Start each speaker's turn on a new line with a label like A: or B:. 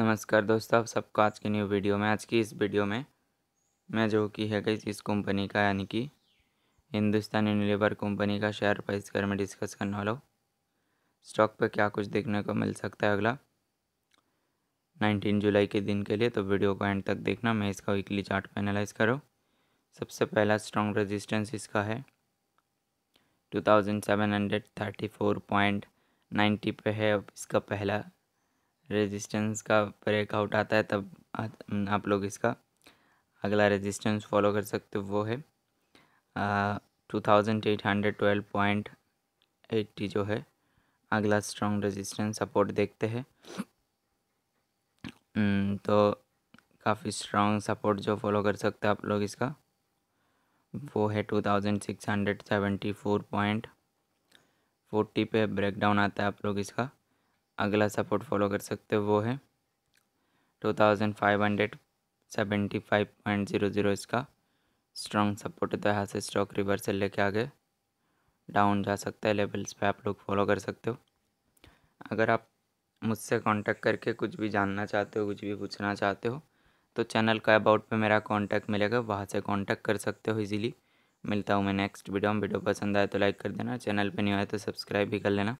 A: नमस्कार दोस्तों आप सबका आज की न्यू वीडियो में आज की इस वीडियो में मैं जो कि है गई इस कंपनी का यानी कि हिंदुस्तान यूनिलीवर कंपनी का शेयर प्राइस कर में डिस्कस करने वाला हूँ स्टॉक पर क्या कुछ देखने को मिल सकता है अगला 19 जुलाई के दिन के लिए तो वीडियो को एंड तक देखना मैं इसका वीकली चार्ट एनालाइज करो सबसे पहला स्ट्रॉन्ग रजिस्टेंस इसका है two thousand seven hundred thirty four point ninety पे है इसका पहला रेजिस्टेंस का ब्रेकआउट आता है तब आप लोग इसका अगला रेजिस्टेंस फॉलो कर सकते हो वो है two thousand eight hundred twelve point eighty जो है अगला स्ट्रॉन्ग रेजिस्टेंस सपोर्ट देखते हैं तो काफ़ी स्ट्रॉन्ग सपोर्ट जो फॉलो कर सकते हैं आप लोग इसका वो है two thousand six hundred seventy four point forty पे ब्रेकडाउन आता है आप लोग इसका अगला सपोर्ट फॉलो कर सकते हो वो है two thousand five hundred seventy five point zero zero इसका स्ट्रॉन्ग सपोर्ट होता है यहाँ से स्टॉक रिवर्सल लेके आगे डाउन जा सकता है लेवल्स पे आप लोग फॉलो कर सकते हो अगर आप मुझसे कांटेक्ट करके कुछ भी जानना चाहते हो कुछ भी पूछना चाहते हो तो चैनल का अबाउट पे मेरा कांटेक्ट मिलेगा वहाँ से कांटेक्ट कर सकते हो इजीली मिलता हूँ मैं नेक्स्ट वीडियो में वीडियो पसंद आए तो लाइक कर देना चैनल पे नहीं आए तो सब्सक्राइब भी कर लेना